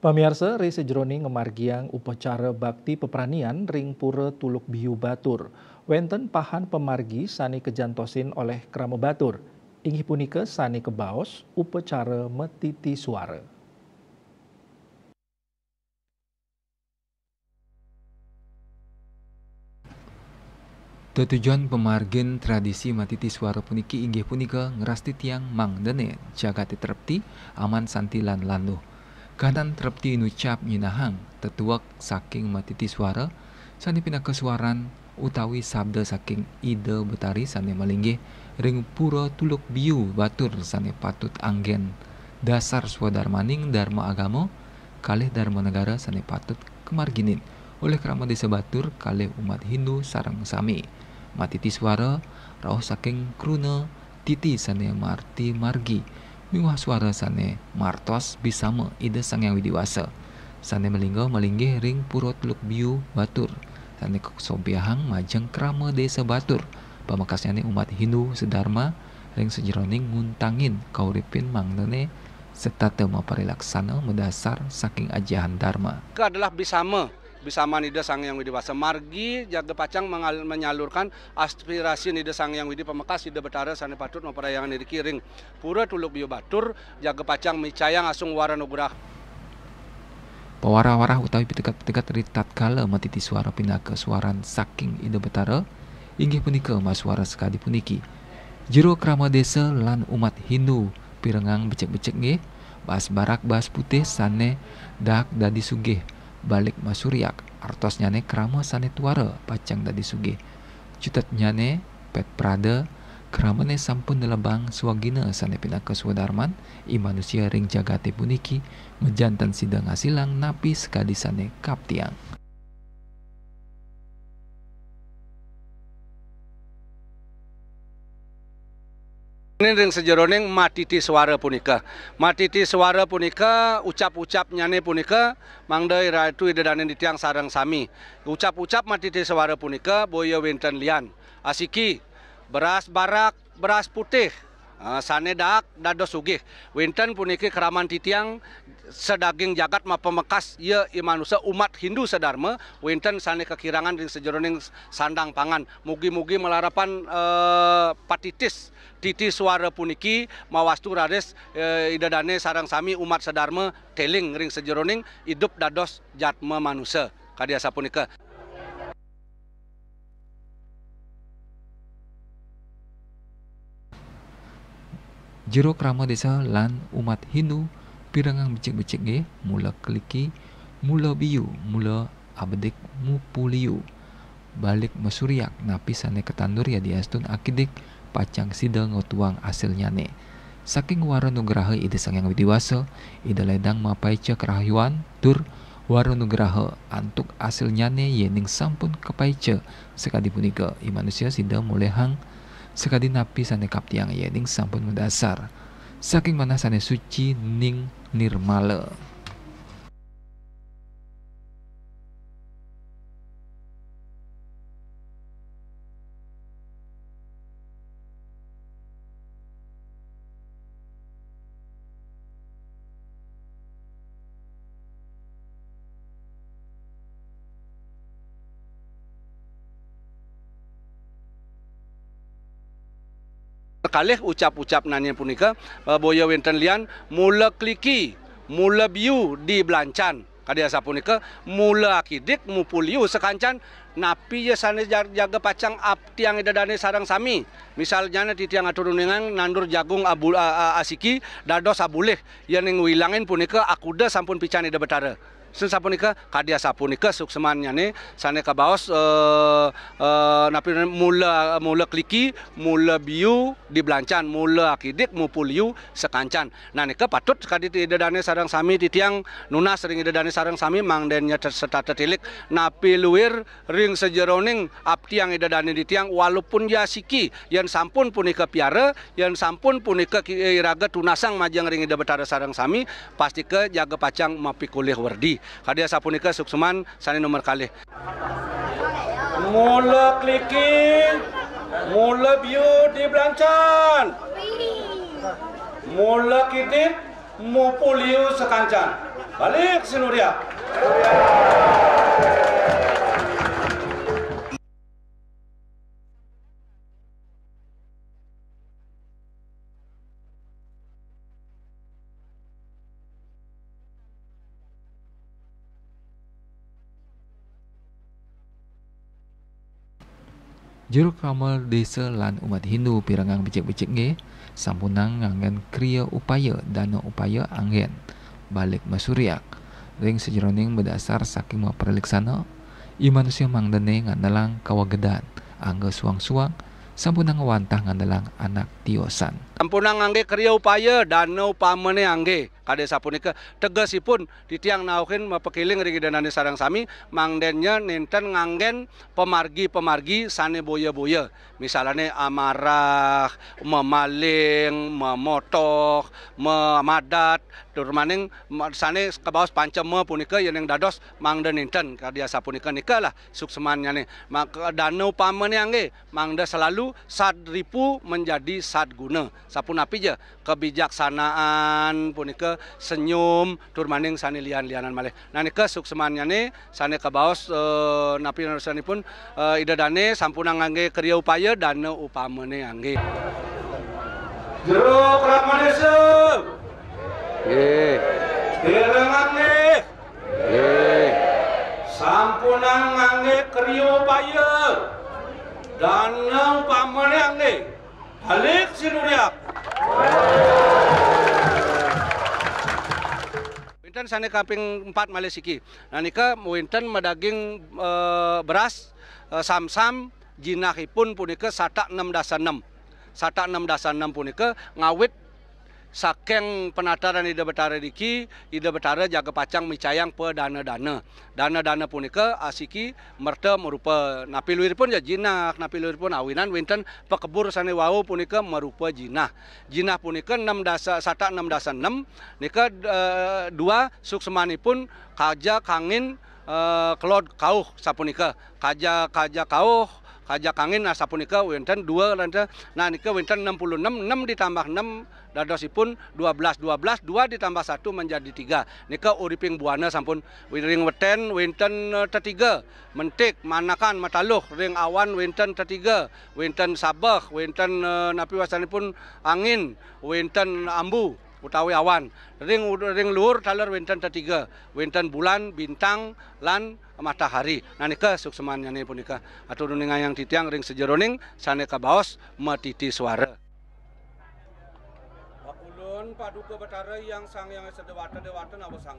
Pemirsa, Rese Jroning ngemargiang upacara bakti peperanian ring pura Tuluk Biu Batur. Wenten pahan pemargi sani kejantosin oleh kerama Batur. Inggih punika sani kebaos upacara metiti suara. Tujuan pemargin tradisi matiti suara puniki inggih punika ngerasti tiang mang dene jagati terpti aman santilan landuh Kanan terpti nucap nyinahang, tetuak saking matiti suara, sani kesuaran, utawi sabda saking ide betari sani malinggi ring pura tuluk biu batur sani patut anggen dasar swadarmaning dharma agamo, kalih dharma negara sani patut kemarginin oleh kerama desa batur kalih umat Hindu sarang sami matiti suara rauh saking kruna titi sani marti margi suara sana, martos bisa me ide sang yang widiwasa. Sane melinggo melinggih ring purut luk biu batur. Sane sobiahang majang krama desa batur. Pamakasane umat Hindu sedharma, ring sejeroning nguntangin kauripin mangnene serta tema perilaksana mendasar saking ajahan dharma. Itu adalah bisama bisa manida Sang Yang Widi Wasa. Margi Jaga Pacang menyalurkan aspirasi Nida Sang Yang Widi Pemekas Nida Betara Sane Patut Memperayangan Nida Kiring. Pura Tuluk Bio Batur Jaga Pacang Micayang Asung Waranugurah. pewara warah utawi pitegat-pitegat ritat kala matiti suara pindah ke suaran saking Ida Betara inggih punika mas suara sekali puniki. jiro krama desa lan umat Hindu pirengang becek-becek nge bas barak bas putih sane dak dadi sugih balik masuriak artos artosnyane krama sanetwara pacang tadi cutat nyane pet prade kramane sampun nelebang swagina pindah ke swadarman i manusia ring jagate puniki mejantan sidang asilang napi sekadisane kaptiang Ini ring sejeroning matiti suara punika. Matiti suara punika ucap-ucap nyane punika mangdai ratu idedane di tiang sarang sami. Ucap-ucap matiti suara punika boyo winten lian. Asiki beras barak beras putih Eh, sane dak dado sugih Winten puniki keraman titiang sedaging jagat ma pemekas ye imanusa umat Hindu sedarma Winten sane kekirangan di sejeroning sandang pangan mugi-mugi melarapan uh, patitis titi suara puniki mawastu rades e, eh, idadane sarang sami umat sedarma teling ring sejeroning hidup dados jatma manusia kadiasa punika. jero krama desa lan umat Hindu pirangang becik-becik ge mula keliki mula biu mula abedik mupuliu balik mesuriak napisane ketandur ya diastun akidik pacang sidel ngotuang ne, saking wara nugraha ide yang widiwasa ide ledang mapai cek rahyuan tur wara nugraha antuk ne yening sampun kepaice sekadipunika imanusia sidel mulai hang sekadinapi sanekap tiang yening sampun mendasar saking mana sane suci ning nirmale kalih ucap-ucap nanya punika eh, boyo winten lian mula kliki mula biu di belancan kadia sapunika mula akidik mupuliu sekancan napi ya sana jaga pacang ap tiang edadane sarang sami misalnya di tiang aturuningan nandur jagung abul asiki dados abulih yang wilangin punika akuda sampun pican ida betara Sen sapunika kadia sapunika suksemannya nih sana kabaos eh, eh napi mula mula kliki mula biu di belancan mula akidik mupuliu sekancan nah ke patut kadit dani sarang sami di tiang nuna sering dani sarang sami mangdennya serta tertilik napi luir ring sejeroning apti yang dani di tiang walaupun ya siki yang sampun punika piara yang sampun punika eh, iraga tunasang majang ring ida betara sarang sami pasti ke jaga pacang mapi kulih wardi Kadia Sapunika Suksuman Sani nomor kali. Mula clicking, mula view di belancan. Mula kitip, mupuliu sekancan. Balik sinuria. juru kramal desa lan umat Hindu pirangang becik-becik nge sampunang ngangen kriya upaya dana upaya anggen balik masuriak ring sejroning berdasar saking mau i imanusia mangdene ngandalang kawagedan angga suang-suang sampunang wantah ngandalang anak tiosan sampunang angge kriya upaya dana upamane angge ada kade sapunika tegasipun di tiang naukin pekiling rigi danani sarang sami mangdennya ninten ngangen pemargi-pemargi sane boya-boya misalnya amarah memaling memotok memadat durmaning sane kebawas pancem panceme punika yang yang dados mangden ninten kadia sapunika nika lah suksemannya nih mak danau paman yang mangda selalu sadripu menjadi sadguna sapun je kebijaksanaan punika senyum turmaning sani lian lianan malih nani kesuksemannya nih sani kabaos uh, eh, napi narsani pun uh, eh, ida dane sampuna ngangge kerja upaya dan upamene ngangge jeruk rakmanese nggih direngak nih nggih sampunang ngangge kerja upaya dane upamene ngangge balik sinuriak Winten sana kamping 4 Malesiki. Nah nika Winten medaging e, beras e, samsam jinahipun punika satak 6 dasar 6. Satak 6 dasar 6 punika ngawit saking penataran ide betara diki ide betara jaga pacang micayang pe dana dana dana dana punika asiki merta merupa napi pun ya jinak napi luir pun awinan winten pekebur sana wau punika merupa jinah jinah punika enam dasa sata enam dasa enam nika e, dua suksemani pun kaja kangin e, kelod kauh sapunika kaja kaja kauh hajak angin nah sapunika winten 2 lanca nah nika winten 66 6 ditambah 6 dadosipun 12 12 2 ditambah 1 menjadi 3 nika uriping buana sampun ring weten winten tetiga mentik manakan mataluh ring awan winten tetiga winten sabah winten eh, napi wasanipun angin winten ambu utawi awan ring ring luhur taler wonten tetiga wonten bulan bintang lan matahari nanika sukseman nyane punika atur ning yang titiang ring sejeroning saneka baos matiti suara Lun paduka betara yang sang yang sedewata dewata nabo sang.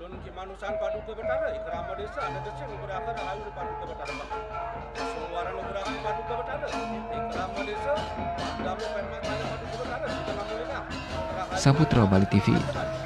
Lun kimanusan paduka betara ikrama desa ada desa nugraha rahayu paduka betara. Suara nugraha paduka betara ikrama desa damu permata paduka betara kita mamulina. Saputra Bali TV